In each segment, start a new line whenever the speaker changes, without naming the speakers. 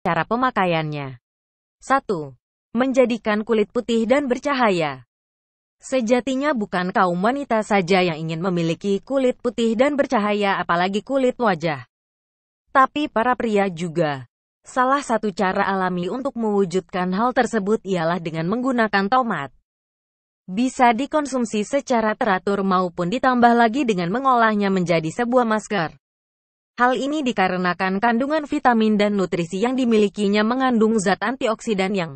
Cara pemakaiannya 1. Menjadikan kulit putih dan bercahaya Sejatinya bukan kaum wanita saja yang ingin memiliki kulit putih dan bercahaya apalagi kulit wajah. Tapi para pria juga. Salah satu cara alami untuk mewujudkan hal tersebut ialah dengan menggunakan tomat. Bisa dikonsumsi secara teratur maupun ditambah lagi dengan mengolahnya menjadi sebuah masker. Hal ini dikarenakan kandungan vitamin dan nutrisi yang dimilikinya mengandung zat antioksidan yang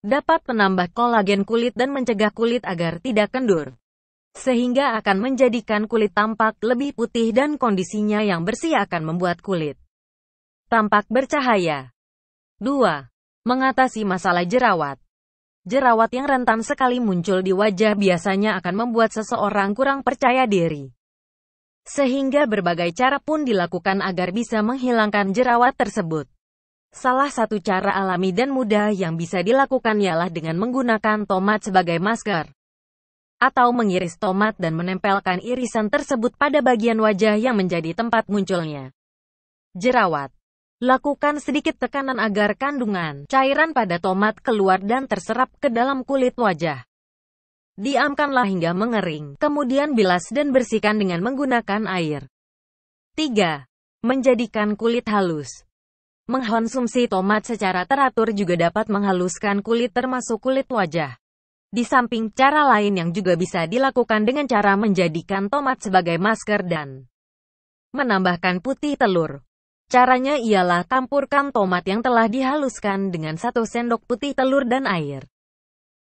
dapat menambah kolagen kulit dan mencegah kulit agar tidak kendur. Sehingga akan menjadikan kulit tampak lebih putih dan kondisinya yang bersih akan membuat kulit tampak bercahaya. 2. Mengatasi masalah jerawat Jerawat yang rentan sekali muncul di wajah biasanya akan membuat seseorang kurang percaya diri sehingga berbagai cara pun dilakukan agar bisa menghilangkan jerawat tersebut. Salah satu cara alami dan mudah yang bisa dilakukan ialah dengan menggunakan tomat sebagai masker. Atau mengiris tomat dan menempelkan irisan tersebut pada bagian wajah yang menjadi tempat munculnya. Jerawat Lakukan sedikit tekanan agar kandungan cairan pada tomat keluar dan terserap ke dalam kulit wajah. Diamkanlah hingga mengering, kemudian bilas dan bersihkan dengan menggunakan air. 3. Menjadikan kulit halus. Mengkonsumsi tomat secara teratur juga dapat menghaluskan kulit termasuk kulit wajah. Di samping cara lain yang juga bisa dilakukan dengan cara menjadikan tomat sebagai masker dan menambahkan putih telur. Caranya ialah campurkan tomat yang telah dihaluskan dengan satu sendok putih telur dan air.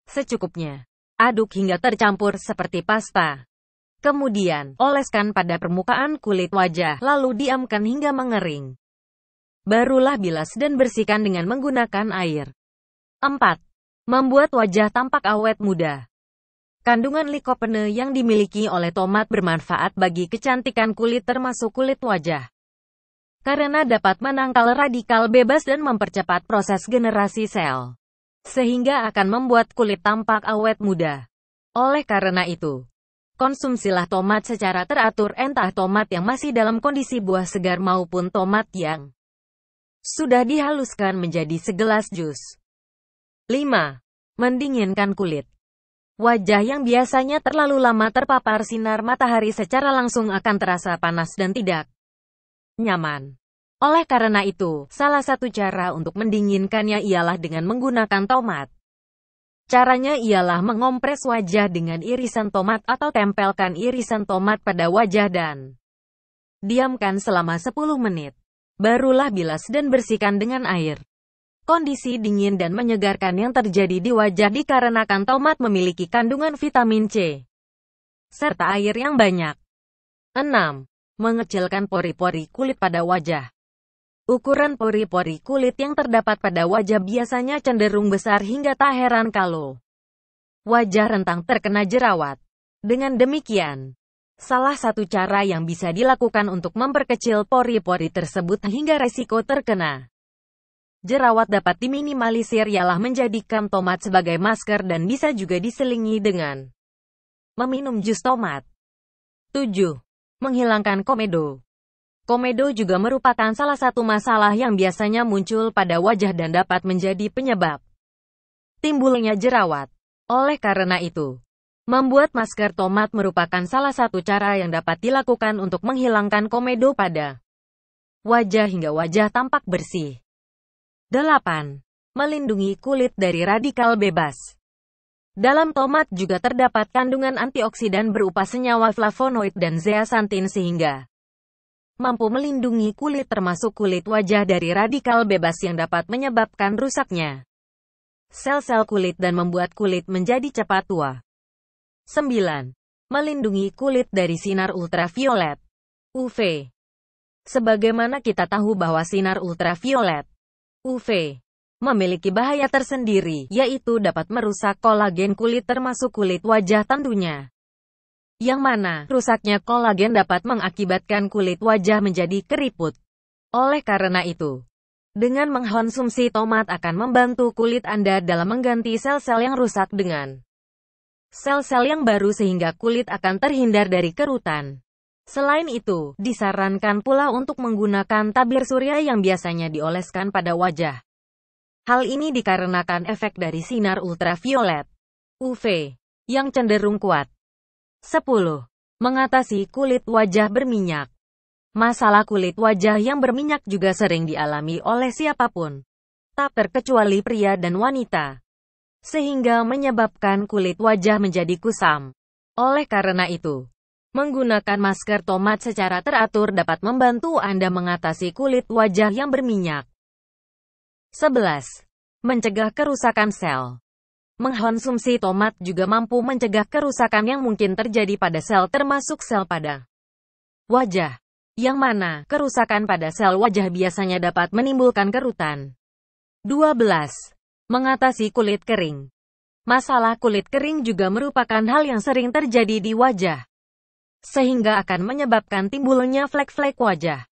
Secukupnya. Aduk hingga tercampur seperti pasta. Kemudian, oleskan pada permukaan kulit wajah, lalu diamkan hingga mengering. Barulah bilas dan bersihkan dengan menggunakan air. 4. Membuat wajah tampak awet muda. Kandungan likopene yang dimiliki oleh tomat bermanfaat bagi kecantikan kulit termasuk kulit wajah. Karena dapat menangkal radikal bebas dan mempercepat proses generasi sel sehingga akan membuat kulit tampak awet muda. Oleh karena itu, konsumsilah tomat secara teratur entah tomat yang masih dalam kondisi buah segar maupun tomat yang sudah dihaluskan menjadi segelas jus. 5. Mendinginkan kulit. Wajah yang biasanya terlalu lama terpapar sinar matahari secara langsung akan terasa panas dan tidak nyaman. Oleh karena itu, salah satu cara untuk mendinginkannya ialah dengan menggunakan tomat. Caranya ialah mengompres wajah dengan irisan tomat atau tempelkan irisan tomat pada wajah dan diamkan selama 10 menit. Barulah bilas dan bersihkan dengan air. Kondisi dingin dan menyegarkan yang terjadi di wajah dikarenakan tomat memiliki kandungan vitamin C serta air yang banyak. 6. Mengecilkan pori-pori kulit pada wajah. Ukuran pori-pori kulit yang terdapat pada wajah biasanya cenderung besar hingga tak heran kalau wajah rentang terkena jerawat. Dengan demikian, salah satu cara yang bisa dilakukan untuk memperkecil pori-pori tersebut hingga resiko terkena jerawat dapat diminimalisir ialah menjadikan tomat sebagai masker dan bisa juga diselingi dengan meminum jus tomat. 7. Menghilangkan komedo Komedo juga merupakan salah satu masalah yang biasanya muncul pada wajah dan dapat menjadi penyebab timbulnya jerawat. Oleh karena itu, membuat masker tomat merupakan salah satu cara yang dapat dilakukan untuk menghilangkan komedo pada wajah hingga wajah tampak bersih. 8. Melindungi kulit dari radikal bebas. Dalam tomat juga terdapat kandungan antioksidan berupa senyawa flavonoid dan zeaxanthin sehingga mampu melindungi kulit termasuk kulit wajah dari radikal bebas yang dapat menyebabkan rusaknya sel-sel kulit dan membuat kulit menjadi cepat tua. 9. Melindungi kulit dari sinar ultraviolet UV Sebagaimana kita tahu bahwa sinar ultraviolet UV memiliki bahaya tersendiri, yaitu dapat merusak kolagen kulit termasuk kulit wajah tentunya yang mana rusaknya kolagen dapat mengakibatkan kulit wajah menjadi keriput. Oleh karena itu, dengan mengkonsumsi tomat akan membantu kulit Anda dalam mengganti sel-sel yang rusak dengan sel-sel yang baru sehingga kulit akan terhindar dari kerutan. Selain itu, disarankan pula untuk menggunakan tabir surya yang biasanya dioleskan pada wajah. Hal ini dikarenakan efek dari sinar ultraviolet UV yang cenderung kuat. 10. Mengatasi kulit wajah berminyak. Masalah kulit wajah yang berminyak juga sering dialami oleh siapapun, tak terkecuali pria dan wanita, sehingga menyebabkan kulit wajah menjadi kusam. Oleh karena itu, menggunakan masker tomat secara teratur dapat membantu Anda mengatasi kulit wajah yang berminyak. 11. Mencegah kerusakan sel. Mengkonsumsi tomat juga mampu mencegah kerusakan yang mungkin terjadi pada sel termasuk sel pada wajah. Yang mana, kerusakan pada sel wajah biasanya dapat menimbulkan kerutan. 12. Mengatasi kulit kering Masalah kulit kering juga merupakan hal yang sering terjadi di wajah. Sehingga akan menyebabkan timbulnya flek-flek wajah.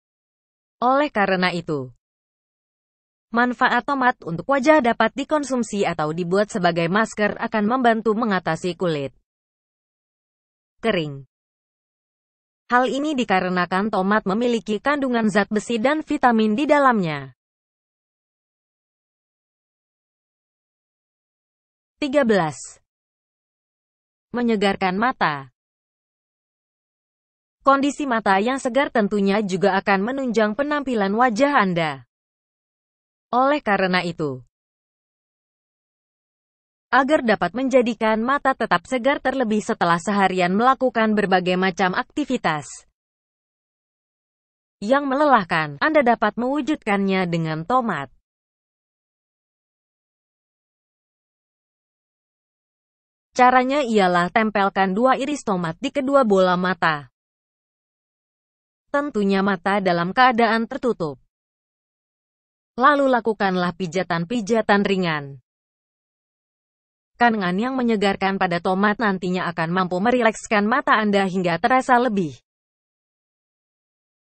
Oleh karena itu, Manfaat tomat untuk wajah dapat dikonsumsi atau dibuat sebagai masker akan membantu mengatasi
kulit kering. Hal ini dikarenakan tomat memiliki kandungan zat besi dan vitamin di dalamnya. 13. Menyegarkan mata Kondisi mata
yang segar tentunya juga akan menunjang penampilan wajah Anda. Oleh karena itu, agar dapat menjadikan mata tetap segar terlebih setelah seharian melakukan berbagai macam aktivitas
yang melelahkan. Anda dapat mewujudkannya dengan tomat. Caranya ialah tempelkan dua iris tomat di kedua bola mata.
Tentunya mata dalam keadaan tertutup. Lalu lakukanlah pijatan-pijatan ringan. Kangen yang menyegarkan pada
tomat nantinya akan mampu merilekskan mata Anda hingga terasa lebih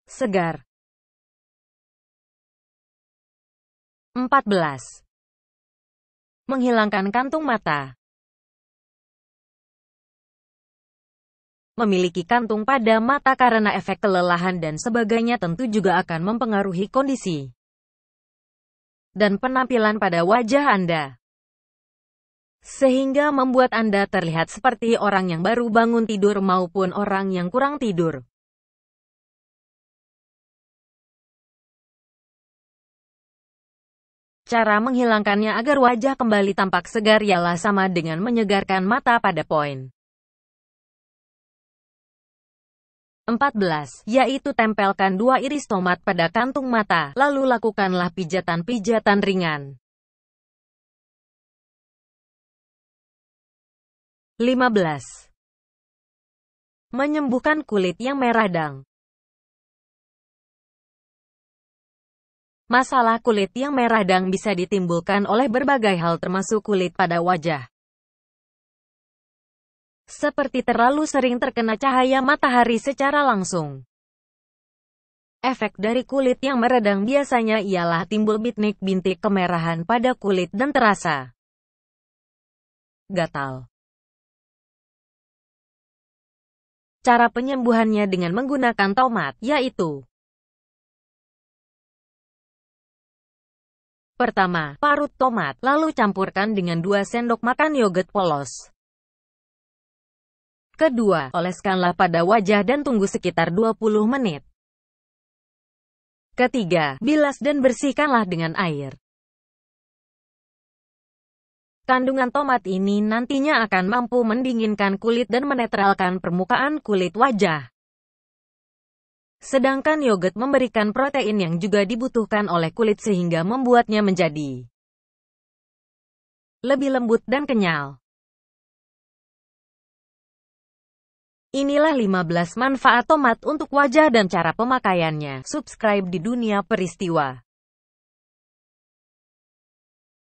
segar. 14. Menghilangkan kantung mata. Memiliki kantung pada mata karena efek kelelahan dan sebagainya tentu juga akan mempengaruhi kondisi
dan penampilan pada wajah Anda. Sehingga membuat Anda
terlihat seperti orang yang baru bangun tidur maupun orang yang kurang tidur. Cara menghilangkannya agar wajah kembali tampak segar ialah sama dengan menyegarkan mata
pada poin. 14.
Yaitu tempelkan dua iris tomat pada kantung mata, lalu lakukanlah pijatan-pijatan ringan. 15. Menyembuhkan kulit yang merah dang. Masalah kulit yang merah dang bisa ditimbulkan oleh berbagai hal termasuk kulit pada wajah
seperti terlalu sering terkena cahaya matahari secara langsung. Efek dari kulit yang meredam biasanya ialah timbul bintik-bintik
kemerahan pada kulit dan terasa gatal. Cara penyembuhannya dengan menggunakan tomat, yaitu Pertama, parut tomat, lalu campurkan dengan 2 sendok makan yogurt polos.
Kedua, oleskanlah pada wajah dan tunggu sekitar 20 menit.
Ketiga, bilas dan bersihkanlah dengan air. Kandungan tomat ini nantinya akan mampu mendinginkan kulit dan menetralkan permukaan kulit wajah.
Sedangkan yogurt memberikan protein yang juga dibutuhkan oleh kulit sehingga membuatnya
menjadi lebih lembut dan kenyal. Inilah 15 manfaat tomat untuk wajah dan cara pemakaiannya. Subscribe di dunia peristiwa.